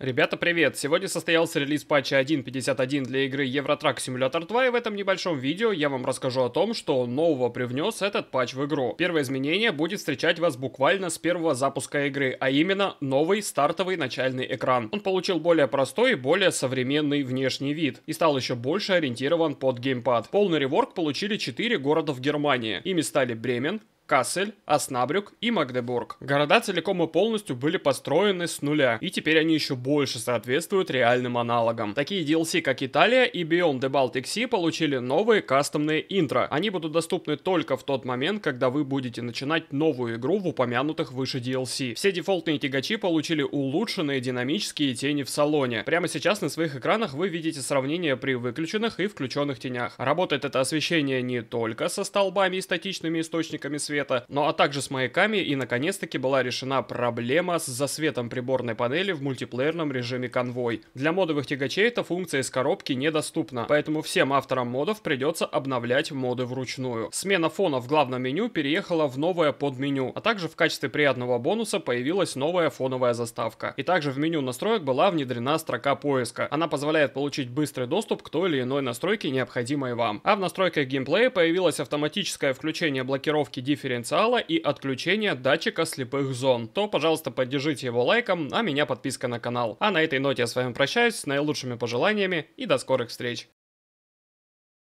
Ребята, привет! Сегодня состоялся релиз патча 1.51 для игры Евротрак Simulator 2, и в этом небольшом видео я вам расскажу о том, что нового привнес этот патч в игру. Первое изменение будет встречать вас буквально с первого запуска игры, а именно новый стартовый начальный экран. Он получил более простой и более современный внешний вид, и стал еще больше ориентирован под геймпад. Полный реворк получили 4 города в Германии. Ими стали Бремен, Кассель, Оснабрюк и Магдебург. Города целиком и полностью были построены с нуля, и теперь они еще больше соответствуют реальным аналогам. Такие DLC, как Италия и Beyond the Baltic Sea, получили новые кастомные интро. Они будут доступны только в тот момент, когда вы будете начинать новую игру в упомянутых выше DLC. Все дефолтные тягачи получили улучшенные динамические тени в салоне. Прямо сейчас на своих экранах вы видите сравнение при выключенных и включенных тенях. Работает это освещение не только со столбами и статичными источниками света, света, ну а также с маяками и наконец-таки была решена проблема с засветом приборной панели в мультиплеерном режиме конвой. Для модовых тягачей эта функция из коробки недоступна, поэтому всем авторам модов придется обновлять моды вручную. Смена фона в главном меню переехала в новое подменю, а также в качестве приятного бонуса появилась новая фоновая заставка. И также в меню настроек была внедрена строка поиска. Она позволяет получить быстрый доступ к той или иной настройке, необходимой вам. А в настройках геймплея появилось автоматическое включение блокировки дифференциальных дифференциала и отключения датчика слепых зон, то, пожалуйста, поддержите его лайком, а меня подписка на канал. А на этой ноте я с вами прощаюсь с наилучшими пожеланиями и до скорых встреч.